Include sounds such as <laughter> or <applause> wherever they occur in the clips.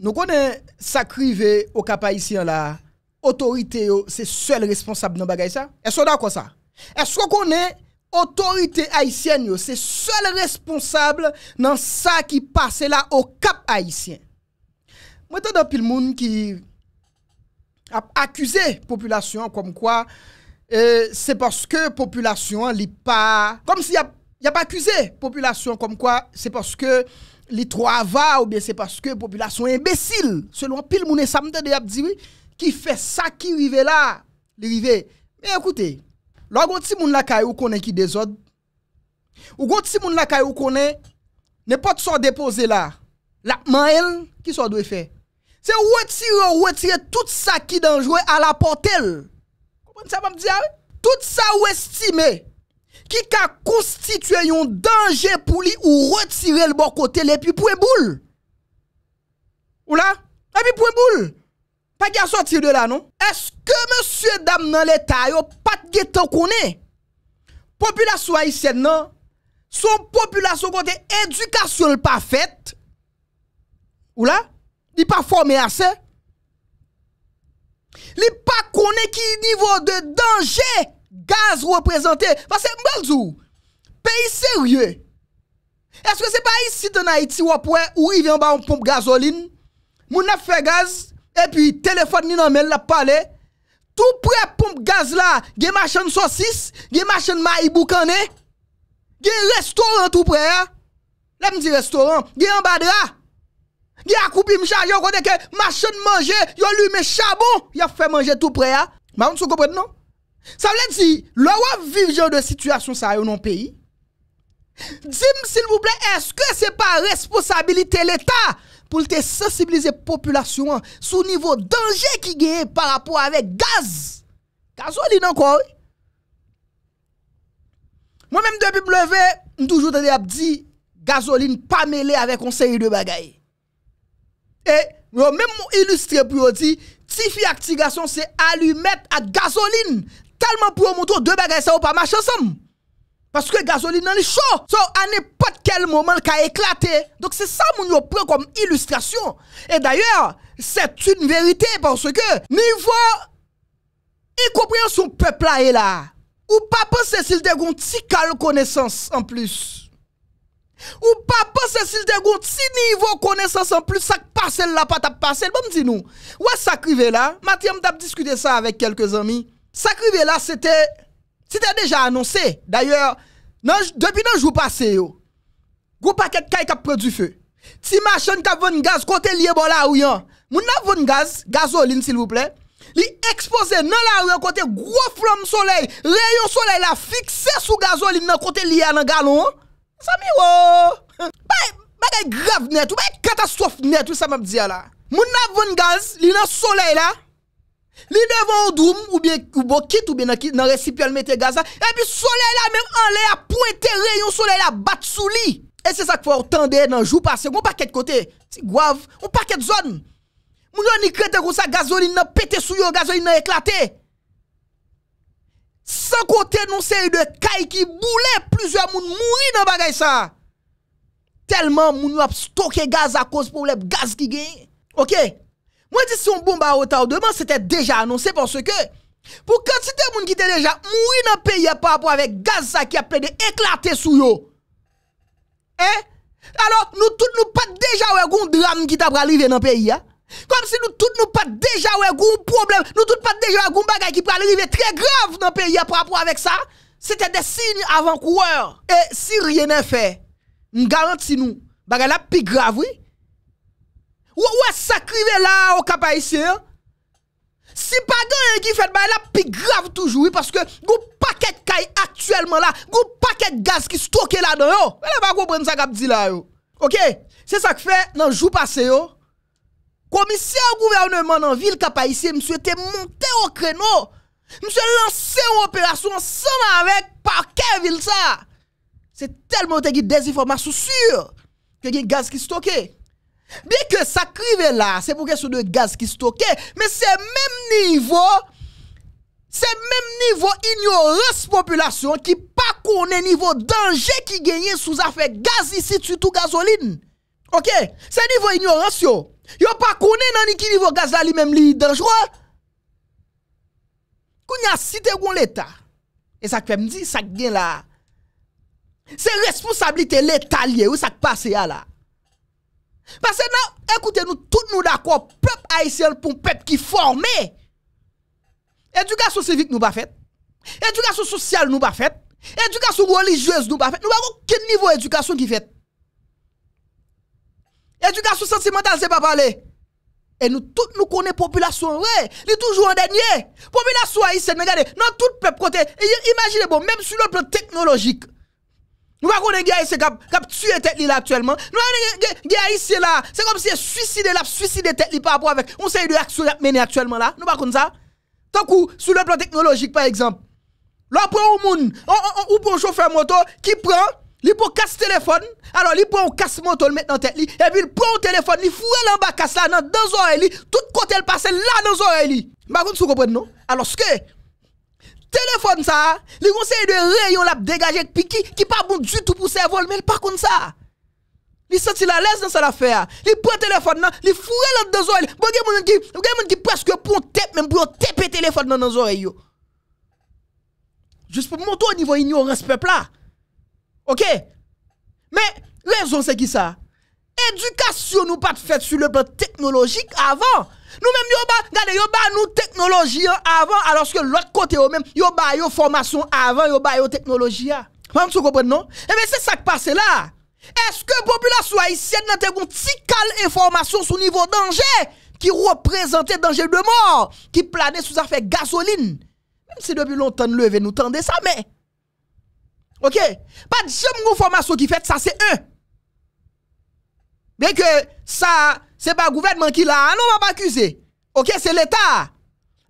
Nou konen sa krive ou kap Haitien la, otorite yo, se sel responsable nan bagay sa? E so dan kon sa? E so konen otorite Haitien yo, se sel responsable nan sa ki pase la ou kap Haitien? Mwen te do pil moun ki ap akuse populasyon kom kwa, e, se poske populasyon li pa... Kom si ap akuse populasyon kom kwa, se poske... Li tro ava ou bè se paske populasyon embesil. Selon pil mounen samte dey ap diwi ki fè sa ki rive la. De rive. Mè ekoute. Lò gòt si moun lakay ou konè ki dezod. Ou gòt si moun lakay ou konè. Nè pot so depose la. La man el ki so dwe fè. Se wè tire ou wè tire tout sa ki danjwe a la potel. Komon sa mam di al? Tout sa wè stime. Ki ka konstituye yon denje pou li ou retire l bo kote le pi pou e mboul. Ola, e pi pou e mboul. Pa ki a sorti de la nou. Eske monsie dam nan leta yo pat geto kone? Populasyon ayisen nan, son populasyon kote edukasyon l pa fèt. Ola, li pa forme asè. Li pa kone ki nivou de denje. Gaz reprezenté, fase mbel zou. Peyi seryè. Eske se pa yisi de na iti wapwe ou yi ven ba yon pompe gazolin? Moun ap fe gaz, e pi telefon ni nan men la pale. Tou pre pompe gaz la, ge machan sosis, ge machan ma iboukane. Ge restoran tou pre ya. La mdi restoran, ge yon badra. Ge akoupi mchaje yon koteke, machan manje, yon lume chabon. Ya fe manje tou pre ya. Moun sou kopret nou? Sa wè di, lò wè virje wè de situasyon sa wè ou nan peyi, di m s'il pouple, eske se pa responsabilite l'Etat pou lte sensibilize populasyon sou nivou denje ki geye par rapport avek gaz, gazolini non, an kwa wè? Mwen mèm debi m leve, m toujou tede ap di, gazolini pa mele avek konseri de bagay. E, m wè m m ou ilustre pou yo di, tifi ak tigasyon se alu met ak gazolini ankwa, tellement pour montrer deux bagages ça ou pas marcher ensemble. Parce que gasoline est chaud. So, à n'importe quel moment, qui a éclaté. Donc, c'est ça qu'on prend comme illustration. Et d'ailleurs, c'est une vérité parce que, niveau incompréhension peuple son peuple là. Ou pas penser s'il te un petit connaissance en plus. Ou pas penser s'il te un petit niveau connaissance en plus, ça passe là, pas t'a passé. Bon, dis-nous. Ou ça ce là? Mathieu, m'a discuté ça avec quelques amis. Sa krive la, se te, se te deja anonsi. Dayor, debi nan jwou pase yo, gwo paket kay kap prodifyo, ti machan ka von gaz kote liye bon la ouyan, moun nan von gaz, gazolin silvouple, li ekspose nan la ouyan kote gwo flom soley, reyon soley la fikse sou gazolin nan kote liye nan galon, oh! <laughs> sa mi yo. Bay, bay gay grav net, bay katastrof net, wisa mab diya la. Moun nan von gaz, liye nan soley la, Li devan ou droum, ou bon kit, ou bon nan recipyal mette gazan, epi sole la men an le apou ete reyon sole la bat sou li. E se sa kwa or tende nan jou pase, moun pa ket kote, si gwav, moun pa ket zon. Moun yo ni krete kon sa gazoli nan pete sou yo, gazoli nan eklate. San kote nou se yon de kay ki boule, plizyo moun mouni nan bagay sa. Telman moun yo ap stoke gaz a kos pou lep gaz di gen, ok? Moi, dis si on bombe à retardement, c'était déjà annoncé parce que, pour quantité de monde qui était déjà mouru dans le pays par rapport avec gaz qui a plein éclaté sous yo. Hein? Alors, nous tous nous pas déjà un drame qui t'a arrivé dans le pays. Hein? Comme si nous tous nous pas déjà un problème, nous tous pas déjà un bagage qui peut arriver très grave dans le pays par rapport avec ça. C'était des signes avant-coureurs. Et si rien n'est fait, nous garantissons nous, bagage la plus grave, ou est sacrivé là au cap haïtien? Si pas gagne qui fait bail là plus grave toujours parce que gros paquet caille actuellement là, gros paquet gaz qui stocké là dedans Elle va comprendre ça qu'a dit là OK? C'est ça qui fait dans jour passé le Commissaire gouvernement dans ville cap haïtien monsieur était monté au créneau. Monsieur lancé une opération ensemble avec parquet ville ça. C'est tellement de désinformation sûre que y a gaz qui stocké. Biè ke sa krive la, se pou kè sou de gaz ki stokè, mè se mèm nivou, se mèm nivou ignorans populasyon ki pa kounè nivou danje ki genye sou zafè gaz isi tu tout gazolin. Ok? Se nivou ignorans yo. Yo pa kounè nan iki nivou gaz la li mèm lider. Jwa, kounè a site ou koun l'Etat. E sa kvem di, sa gen la. Se responsabilite l'Etat liye ou sa kpase ya la. Pase nan, ekoute nou, tout nou d'akou Prop aisyen pou pep ki formè Edukasyon sivik nou ba fèt Edukasyon sosyal nou ba fèt Edukasyon religyèz nou ba fèt Nou ba wou ken nivou edukasyon ki fèt Edukasyon sensimental se pa pale E nou tout nou kone populasyon E, li toujou an denye Populasyon aisyen, negade, nan tout pep kote E imagine bon, menm sou lopre teknologik Nous ne connaissons pas c'est qui cap tué tête là actuellement. Nous ne ici là. C'est comme si suicidé là, suicidé tête par rapport avec on sait de actions actuellement là. Nous ne connaissons ça. Tant que sur le plan technologique par exemple, l'on prend un monde, ou pour un chauffeur moto qui prend il pour casse téléphone. Alors, il prend un casse moto, le met dans tête, et puis il prend le téléphone, il là-bas casse là, dans, dans oreilles, tout côté passé passe là dans oreilles. Bah, vous comprenez, non? Alors, ce que, téléphone ça, les conseille de rayon l'a dégager Piki, qui qui pas bon du tout pour cerveau mais pas comme ça. Il sentit la l'aise dans sa affaire. Il prend le téléphone, il fourre l'autre dans les oreilles. il y a des gens qui presque pour tête, même pour taper le téléphone dans les oreilles. Juste pour montrer au niveau ignorance peuple là. OK? Mais raison c'est qui ça? Éducation nous pas de faite sur le plan technologique avant nous même Yoba ba, regardez, yo ba nous technologie avant, alors que l'autre côté, yon même, Yoba ba yo formation avant, yo ba yo technologie. Vous comprenez, non? Eh bien, c'est ça qui passe là. Est-ce que population haïtienne n'a pas un petit information sur niveau danger qui représentait danger de mort, qui planait sous affaire gasoline? Même si depuis longtemps, nous levé nous tendez ça, mais. Ok? Pas de jeune formation qui fait ça, c'est un. Benke sa, se pa gouvedman ki la, anon wap akuse. Ok, se l'Etat.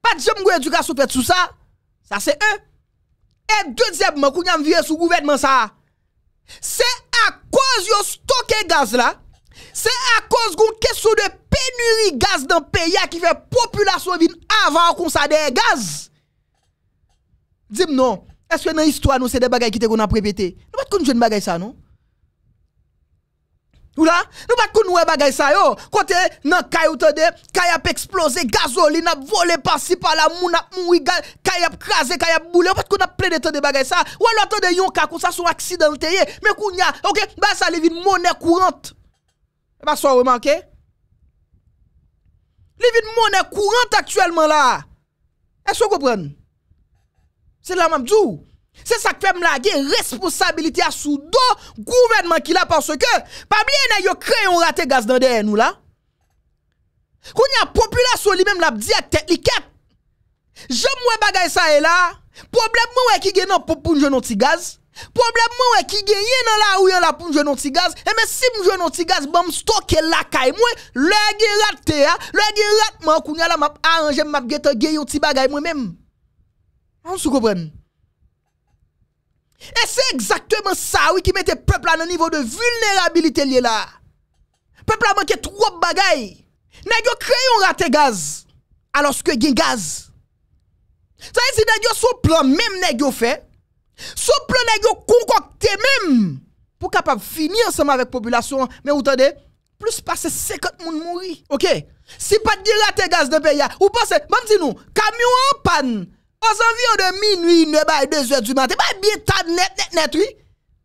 Pat jem gouye du gas sou pet sou sa, sa se en. E dwe dzeb man kou nyam vive sou gouvedman sa. Se a kouz yo stoke gaz la. Se a kouz goun kesou de penuri gaz dan peya ki ve populasyon vin avan kon sa de gaz. Dime non, eske nan histwa nou se de bagay ki te kon aprepete. Nou bat kon jen bagay sa nou? Ou la, nou bat kon nou e bagay sa yo, kote nan kayou tade, kayap eksplose, gazoli nap vole pasi pala, mou nap mou i gal, kayap kaze, kayap boule, ou bat kon ap ple de tade bagay sa, ou alo tade yon ka kon sa sou aksidenteye, men kon nya, ok, ba sa li vin mounè kourante. E ba so reman, ok? Li vin mounè kourante aktuelman la. E so go pren? Se la mam djou? Se sak fe m la gen responsabilite a sou do gouverman ki la Panswe ke, pabli ene yo kreyon rate gaz nan de enou la Kounye a populasyon li menm la bdi a tek li kep Jem mwen bagay sa e la Problem mwen e ki gen nan pou pou nje non ti gaz Problem mwen e ki gen yen nan la ouyen la pou nje non ti gaz E men si mwen jen non ti gaz, bom stok e laka e mwen Le gen rate ya, le gen rate man Kounye la map a anje map geto gen yoti bagay mwen menm An sou kopren? Et c'est exactement ça, oui, qui mette peuple à un niveau de vulnérabilité lié là. Peuple à manquer trop de bagaille. Nagyo crée un raté gaz, alors ce qui est gain gaz. Ça y est, si nagyo souple, même nagyo fait. Souple, nagyo concocté même. Pour capable finir seulement avec population. Mais vous entendez, plus se passe, c'est que tout le monde mourit. Ok, si pas de raté gaz de pays, ou pas, c'est bon, même si nous, camions en panne. aux environs de minuit, 9 2 bah, heures du matin, pas bah, bien tard net, net, net, oui.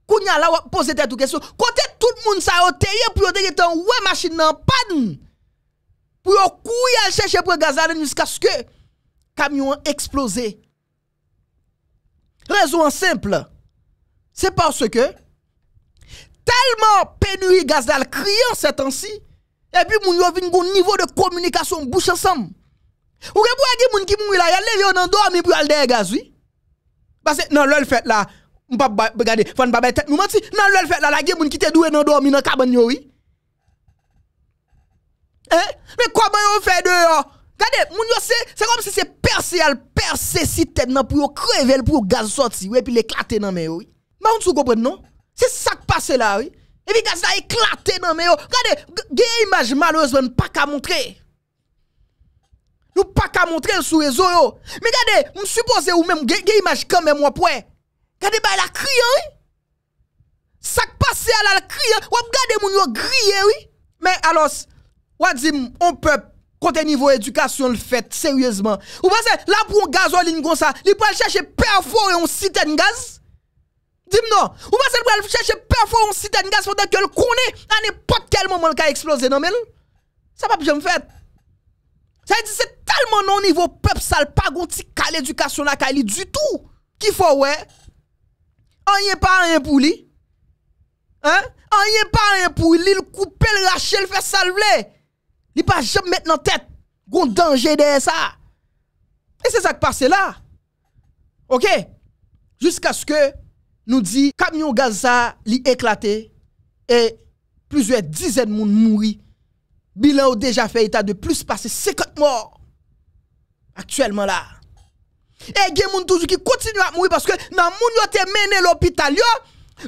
Kounya la pose tête ou question. Quand tout le monde sa yote ye pour yote yote ouais machine nan panne. Pour yon à chercher pour Gazal jusqu'à ce que camion explose. Raison simple. C'est parce que tellement pénurie gaz criant ces temps-ci, et puis moun yon vin niveau de communication bouche ensemble. Ou que pour moun qui mouri y a levé dans dormi pour aller derrière gaz oui. Parce que non l'ol fait là, on pas regarder, pa ba tête nous menti. Non l'ol fait là, la gen moun qui te doué non dormi dans cabane yo oui. Hein? Mais comment on fait dehors? Regardez, moun yo c'est c'est comme si c'est percé al percé si tête nan pour crever pour gaz sorti oui puis éclater dans mais oui. Mais on comprendre non? C'est ça qui passe là oui. Et puis gaz là éclaté dans yo, oh. Regardez, gen image malheureusement pas ka montrer nous pas qu'à montrer sur les yo. Mais regardez, je suppose ou même une image quand même moi pour. Regardez bah la crié. Ça passe à la crier ou regardez moun a crié. oui. Mais alors on dit on peut niveau éducation le fait sérieusement. Ou pensez, là pour un ligne comme ça, il peut chercher perforer un citerne gaz. Dis-moi non. Ou pensez, qu'il peut chercher perforer un citerne gaz pendant que le connaît à n'importe quel moment le cas exploser non mais ça va pas jamais faire. Sa yi di se talman nan nivou pep sal pa goun ti kal edukasyon la ka li du tou ki fò wè. An yè pa an pou li. An yè pa an pou li l koupe l rache l fè sal vle. Li pa jop mèt nan tèt goun danje den sa. E se sa k pase la. Jusk aske nou di kamyon gaz sa li eklate. E pluswe dizen moun mouri. bilan a déjà fait état de plus passer 50 morts actuellement là. Et il y a des gens qui continuent à mourir parce que dans gens qui ont mené l'hôpital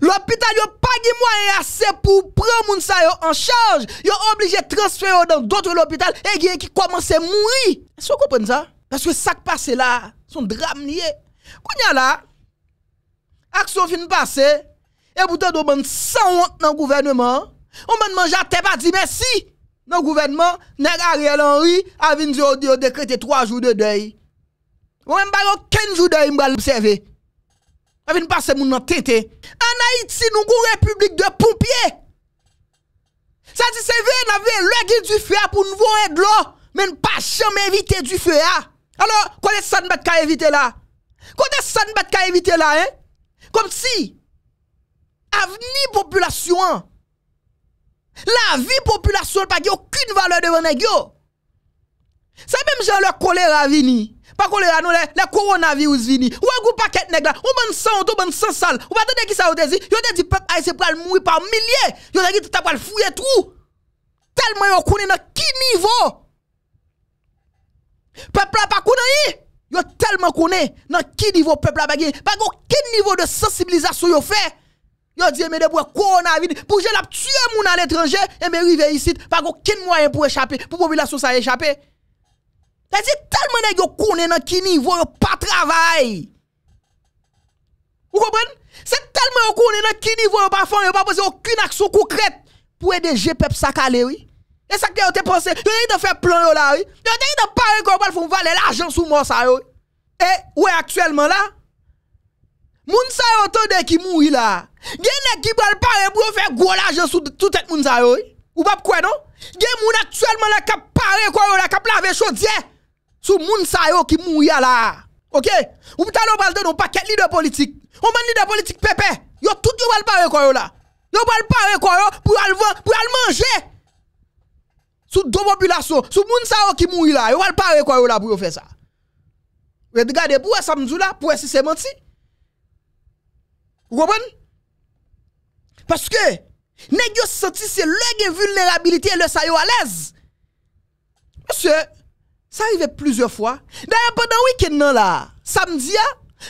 l'hôpital n'a pas de moyens assez pour prendre les sa en charge, yo obligé de transférer dans d'autres hôpitaux et qui qui commencé à mourir. Est-ce que vous comprenez ça Parce que ça qui passe là, son drame lié. a là, action fin passer et vous avez 100 honte dans le gouvernement. On m'a demandé à pas dit merci. Nan gouvenman, nèk Ariel Henry avin diyo diyo dekrete 3 jou de dey. Mwen mbago 15 jou dey mbali obseve. Avin pase moun nan tete. An Haiti noun kou republik de pompye. Sa di seve, n'ave le gil du fea pou n'vou edlo. Men pa chanm evite du fea. Alo, kote san bet ka evite la? Kote san bet ka evite la, hein? Kom si, avni populasyon, La vi populasyon pa ki yo kine valoy devan neg yo. Sa yon jen lè kolera vini. Pa kolera nou lè, lè koronavius vini. Ou an gou pa ket neg la. Ou ban san an tou, ban san san. Ou pa tèdè ki sa yo tezi. Yo tezi pep ay seple al moui pa milye. Yo tezi te tapal fouye trou. Telman yo kone nan ki nivou. Pepla pa kone yi. Yo telman kone nan ki nivou pepla pa gen. Pa gen ki nivou de sensibilizasyon yo fey. Yo diye mède pouè koronavid, pou jè lap tue moun an l'étranger, mè eh mè rive yisit, fag okin mwayen pou échape, pou pou bi la sou sa échape. Lè diye tel mène yo kounen an kinivou yo pa travay. Ou kopèn? Se tel mè yo kounen an kinivou yo pa fon, yo pa pwese okin aksyon kou kret, pouè de jè pep sa kalè wè. E sak te yo te ponse, yo te yi de fè plon yo la wè. Yo te yi de parè korbal foun valè la jansou mò sa yo. E wè aktuelman la, moun sa yo tonde ki mou yi la. Gen nek ki wale pare pou yo fe gwo laje sou toutet moun sa yoy. Ou bap kwen nou? Gen moun aktuelman la kap pare kwa yoy la kap lave chodye. Sou moun sa yoy ki mou ya la. Ok? Ou pita lopal den ou paket lider politik. Ou man lider politik pepe. Yo tout yowal pare kwa yoy la. Yowal pare kwa yoy pou al manje. Sou dobo bilaso. Sou moun sa yoy ki mou yoy la. Yowal pare kwa yoy la pou yo fe sa. We digade pou we samzou la pou we sisemoti. Ou goboni? Parce que, nest yo senti c'est leur vulnérabilité et le sa yo à l'aise. Monsieur, ça arrivait plusieurs fois. D'ailleurs, pendant le week-end là, samedi,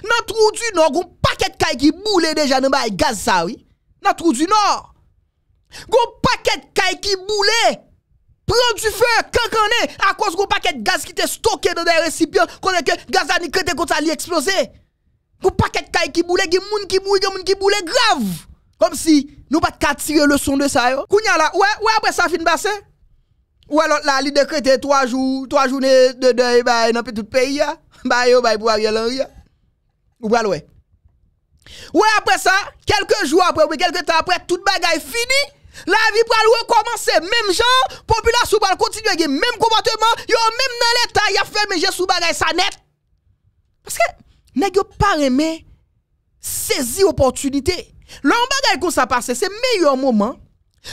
dans hein, trou du nord, un paquet de qui boule déjà dans le gaz ça, oui. Dans trou du nord. un paquet de qui boule Prends du feu, est à cause d'un paquet de gaz qui était stocké dans des récipients, qu'on est que gaz à niquette, contre ça li explosé. Un paquet de qui boule, des moun qui boule, des moun qui boule grave. Comme si nous pas qu'à tirer le son de ça yo. Kounya là, ouais, ouais après ça fin passé. Ou alors là, il décrète trois jours, trois journées de deuil bah dans tout pays là. <laughs> Bah yo bah pour Ariel Henry. Ou pas ouais. Ouais après ça, quelques jours après, quelques temps après, toute bagaille fini. La vie pral recommencer même genre, population pral continuer même comportement, yo même dans l'état y a fait mes sous bagaille ça net. Parce que nèg yo pas aimé saisir opportunité. L'on bagaille qu'on ça passe, c'est meilleur moment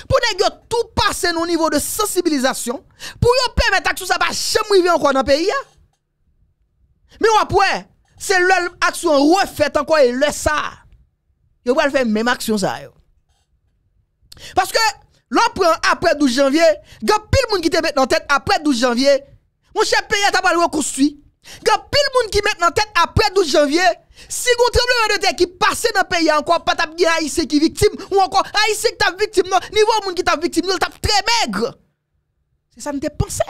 pour que tout passer au niveau de sensibilisation pour yo permettre que tout ça pas jamais encore dans le pays Mais après, c'est l'action refaite encore et le ça. Yon va faire même action ça Parce que l'on après 12 janvier, il y a pile monde qui te met dans tête après 12 janvier. Mon cher pays t'a pas reconstruit. Gan pil moun ki met nan ten apre 12 janvye Si goun trembleman de te ki pase nan peye Anko patap gen aise ki viktim Ou anko aise ki tap viktim non, Nivou an moun ki tap viktim Nil tap tre megre Se sa mwen te pense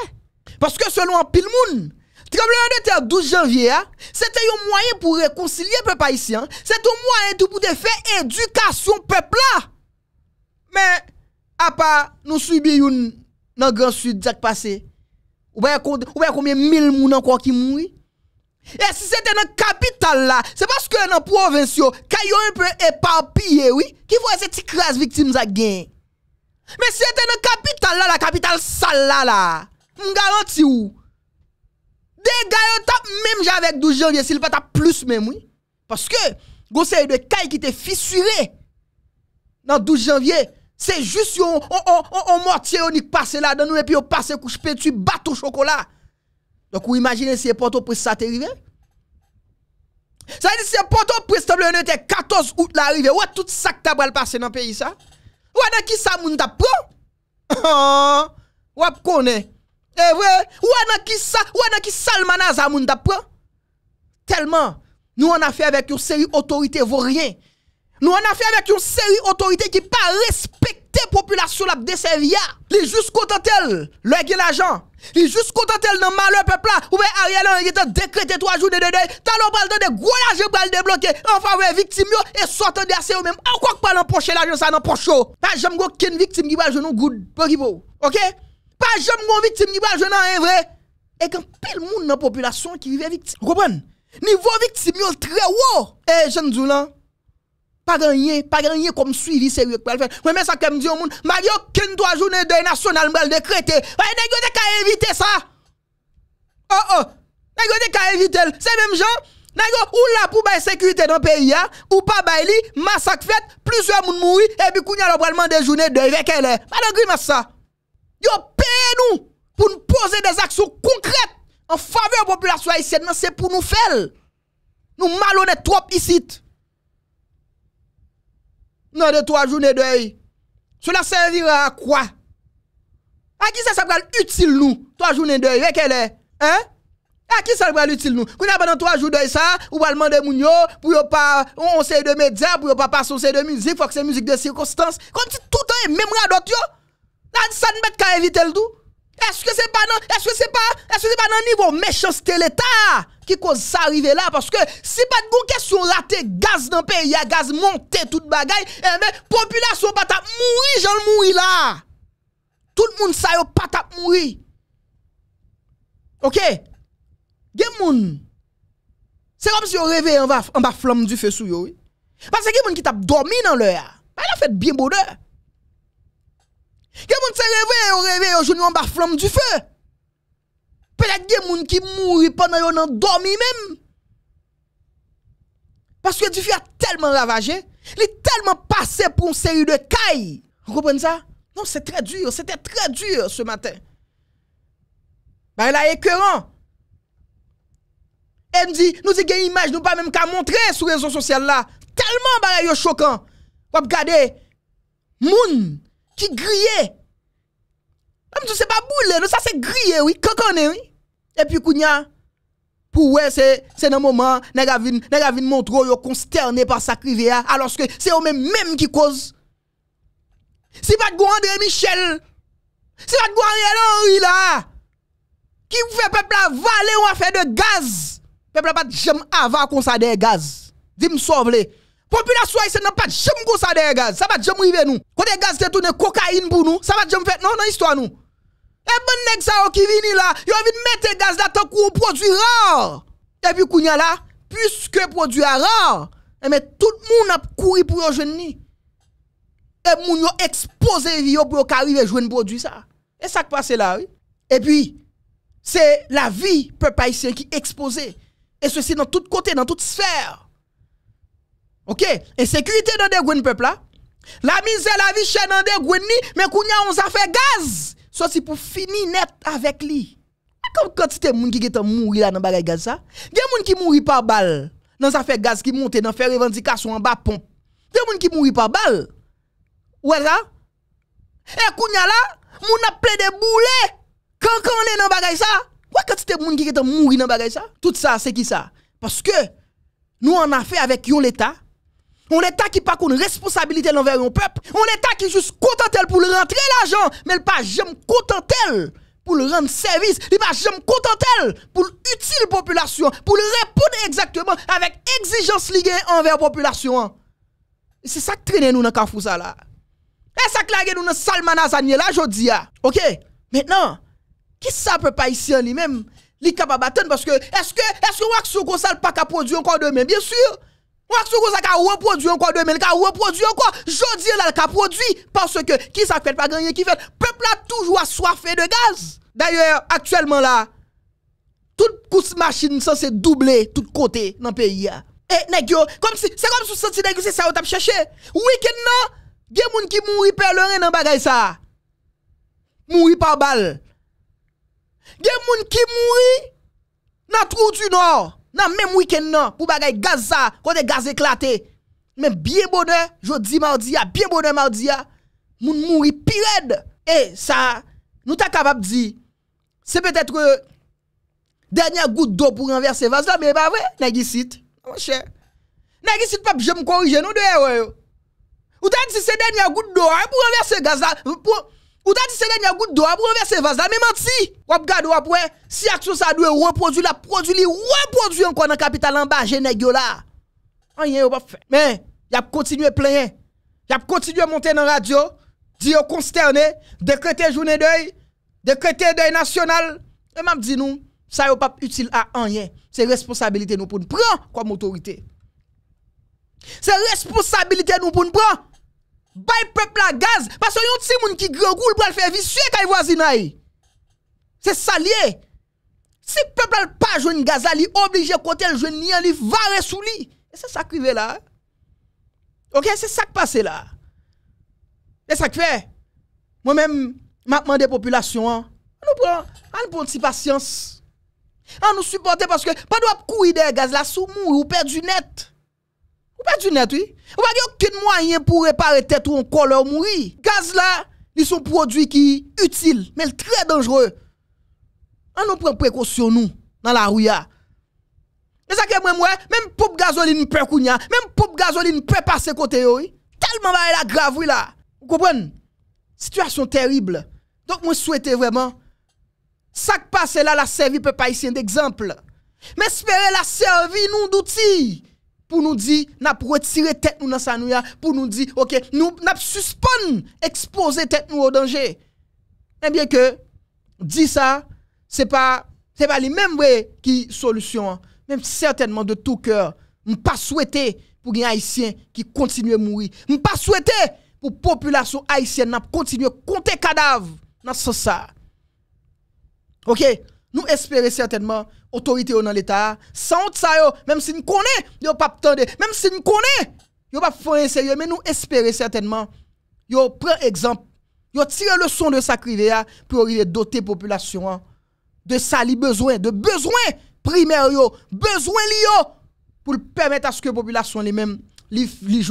Paske selon pil moun Trembleman de te 12 janvye Se te yon mwayen pou rekoncilie pepa isi Se te yon mwayen pou te fe edukasyon pepla Men apan nou subi yon nan gran sud jak pase Ou baye koumye mil moun an kwa ki moun, oui? E si se te nan kapital la, se paske nan provensyon, kay yo yon e pre epapye, oui? Ki fwe se ti kras viktim za gen. Me se te nan kapital la, la kapital sal la, la. M garanti ou. De gayo tap mèm javek 12 janvye, sil pata plus mèm, oui? Paske, gose yon de kay ki te fisure. Nan 12 janvye. C'est juste on on on mortier on passe là dans nous et puis on passe couche pétu bateau chocolat. Donc vous imaginez si c'est Porto prince ça arrivé Ça dit dire si Porto Pris prince le était 14 août l'arrivée, ouais tout ça que t'as passer dans le pays ça. Ouais dans qui ça moun t'a prend Ouais connaît. Eh vrai? ouais dans qui ça, ouais dans qui ça moun t'a Tellement nous on a fait avec une série autorité rien nous a affaire avec une série d'autorités qui pas respecté la population la desservie. Les juste contentel, leur gain l'argent. Les juste contentel dans malheur peuple là. Ou bien Ariel Henry est décrété trois jours de deuil. T'as l'on de gros l'argent pour le débloquer en faveur victime et sortant de assez ou même. que pas l'empocher l'argent ça dans poche. Pas jamais aucune victime qui va jouer un good pour OK Pas jamais go victime qui va jouer un vrai. Et quand pile monde dans population qui vivait victime. Vous comprenez Niveau victime très haut. Et eh, jeune Zoulan Pa gen yè, pa gen yè kom suivi seriè kwa el fèt. Mwen mè sa kem diyo moun, mwen yo kendo a jounè dèy nasyonal mwen el dekretè. Mwen yo dek a evite sa. Oh oh, dek a evite el. Se mèm jan, mwen yo ou la pou baye sekurite nan peyi ya, ou pa baye li, masak fèt, plus yo moun moui, e bi kounye alop wèlman de jounè dèy vekè lè. Mwen angrime sa. Yo peye nou, pou nou pose de aksyon konkret, an favey an populasyon a isèt, nan se pou nou fèl. Nou malonè trop isèt. nan de 3 jounen dwey, sou la servira a kwa? A ki sa sabral util nou, 3 jounen dwey, e kele? A ki sa sabral util nou? Kou nan ban nan 3 jounen dwey sa, ou ban mande moun yo, pou yo pa, ou onseye de medya, pou yo pa pa sonseye de mizi, fok se mizi de sirkostans, kon ti toutan e memra dot yo, la di sa nan bet ka evite l do? Eske se ban nan, eske se ban nan nivou mechose tel eta? Ki koz sa rive la. Paske si pat goun kes yon rate gaz nan pe. Ya gaz monte tout bagay. E eh men, populasyon pat ap mouri. Jol mouri la. Tout moun sa yon pat ap mouri. Ok. Gen moun. Se kom si yon reve yon va flam du fe sou yoy. Paske gen moun ki tap domi nan lè ya. A la fet bien bode. Gen moun se reve yon reve yon joun yon va flam du fe. A la fet bien bode. Peut-être que des gens qui mourent pendant qu'ils ont dormi même. Parce que Dieu a tellement ravagé, il est tellement passé pour une série de cailles. Vous comprenez ça? Non, c'est très dur, c'était très dur ce matin. Bah, il a écœurant. Elle dit, nous avons une image, nous pas même qu'à montrer sur les réseaux sociaux là. Tellement bah yo choquant. Vous regardez, moun qui grillait. Même si c'est pas boule, ça c'est grillé, oui, est, oui. Et puis, Kounia, pour ouais, c'est dans le moment, Negavin, Negavin Montro, yo consterné par sa crivéa, hein, alors que c'est eux-mêmes même qui cause. Si pas de André Michel, si pas de André Henry là, qui fait peuple à valer ou a fait de gaz, peuple pas jamais avant qu'on des gaz. Dis-moi sauve Population c'est n'a pas jamais qu'on des gaz, ça va jamais arriver nous. Quand les gaz te tourne cocaïne pour nous, ça va jamais faire non non histoire nous. Et eh, bon nèg ça oh, qui vini là, yo vini mettre gaz là tant qu'on produit rare. Et puis kounya là, puisque produit rare, et eh, mais tout le monde a couru pour yo jeune ni. Et eh, moun yo exposé yo pour arriver jwenn produit ça. Et ça qui passe là oui. Et puis c'est la vie peuple haïtien qui exposé. Et ceci dans tout côté, dans toute sphère. OK, Et insécurité dans des gwen peuple là. La misère, la vie chère dans des gwen ni, mais kounya on a fait gaz si pour finir net avec lui. Comme quand de monde qui est mort là dans bagay gaz ça. Il y a monde qui mourit par balle dans ça fait gaz qui monte dans faire revendication en bas pompe. Il y a monde qui mourit par balle. ouais là Et kounya là, moun a plein de boulets. Quand quand on est dans bagay ça, quoi quand tu monde qui est mort dans bagay ça Tout ça c'est qui ça Parce que nous on a fait avec yon l'État on État qui pas une responsabilité envers un peuple. On est qui juste contentel pour le rentrer l'argent, mais il pas jamais contentel pour le rendre service. Il pas jamais contentel pour la population, pour répondre exactement avec exigence liée envers population. C'est ça qui traîne nous dans le ça là. Et ça qui nous dans ça là, je dis. Ok, maintenant, qui ça peut pas ici en lui-même? est capable parce que est-ce que est-ce que Waxo Gosal pas produire encore demain bien sûr Mwak sou kou sa ka wè prodwi an kwa, 2000 ka wè prodwi an kwa, jodi an lal ka prodwi, parce ke ki sa fèt pa ganyen ki fèt, pepla toujwa swafè de gaz. Dèye, aktuellement la, tout kous machin san se doublè, tout kote nan peyi ya. E, eh, negyo, se kom sou senti negyo se sa wot ap chèche, wikèd nan, gen moun ki moui pèl lorè nan bagay sa, moui pa bal. Gen moun ki moui, nan trou du nor. Nan menm wiken nan, pou bagay gaz za, kote gaz eklate, menm bie mbode, jodi mardiya, bie mbode mardiya, moun mouri pired. E, sa, nou ta kapap di, se petetre, denya gout do pou renverse gaz la, mwen e pa vwe, nagisit, mwen chè. Nagisit pa pou jem korije nou dewe, wè yo. Ou ta disi se denya gout do, pou renverse gaz la, pou... Ou ta dit c'est un goutte d'eau, pour renverser vase là, mais menti. Ou ap si action ça doit reproduire la produit li reproduit encore dans capital en bas, j'ai là. Rien yon pas fait. Mais y a continué plein. Y a continué monter dans radio, dire consterné, décréter journée deuil, décréter deuil national. Et m'a dit nous, ça n'est pas utile à rien. C'est responsabilité nous pour nous prendre comme autorité. C'est responsabilité nous pour nous prendre Bay pepla gaz, pa se yon tsi moun ki gregoul pou al fe visye ka yi voisina yi. Se salye. Se pepla al pa jwen gaz la, li oblige kote al jwen nyan, li vare sou li. E se sakive la. Ok, se sak pase la. E sakve. Mwen men, ma apman de populasyon an. An nou pon, an nou pon ti pasyans. An nou supporte, paske pa do ap kou ide gaz la, sou moun ou perdi net. Ou pas du net, oui? Ou pas aucun moyen pour réparer tête ou encore leur mourir. Gaz là, ils sont produits qui utiles, mais très dangereux. On prend précaution nous dans la rue. Et ça que moi, même pour gasoline peut kounya, même pour gasoline peut passer côté Oui, Tellement va la grave là. Vous comprenez? Situation terrible. Donc moi souhaite vraiment ça qui passe là la servi peut pas ici d'exemple. Mais espérer la servir nous d'outils pou nou di na pou retire tet nou nan sa nou ya, pou nou di, ok, nou nap suspon, ekspose tet nou ou danje. En eh bien ke, di sa, se pa, se pa li menmwe ki solusyon, menm certainman de tou keur, m pa souwete pou gen haisyen ki kontinuye moui, m pa souwete pou populasyon haisyen nap kontinuye konten kadav nan sa sa. Ok? Nou espere certainman, otorite yo nan l'Etat, saon tsa yo, mem si nou konen, yo pa ptande, mem si nou konen, yo pa fwenye serye, men nou espere certainman, yo pren ekzamp, yo tire lèson de sakri veya, pou ori dote populasyon, de sa li bezwen, de bezwen primè yo, bezwen li yo, pou l'permète aske populasyon li menm, li,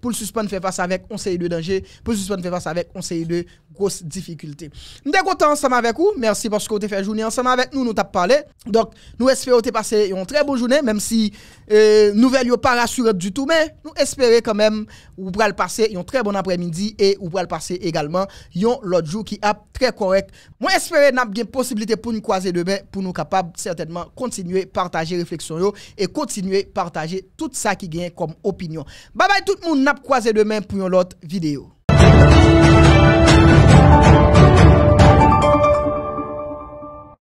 pour le suspendre fait face avec on série danger, pour le suspendre face avec on série de grosses difficultés. Nous sommes contents ensemble avec vous. Merci parce que vous avez fait journée ensemble avec nous, nous avons parlé. Donc, nous espérons que vous passé une très bonne journée, même si nous euh, nouvelle n'est pas rassurante du tout, mais nous espérons quand même vous pourrez passer un très bon après-midi et vous pourrez passer également yon l'autre jour qui est très correct. Moi, espérer n'a bien possibilité pour nous croiser demain pour nous capables certainement continuer partager réflexion et continuer partager tout ça qui gagne comme opinion Yon babay tout moun nap kwaze demen pou yon lot video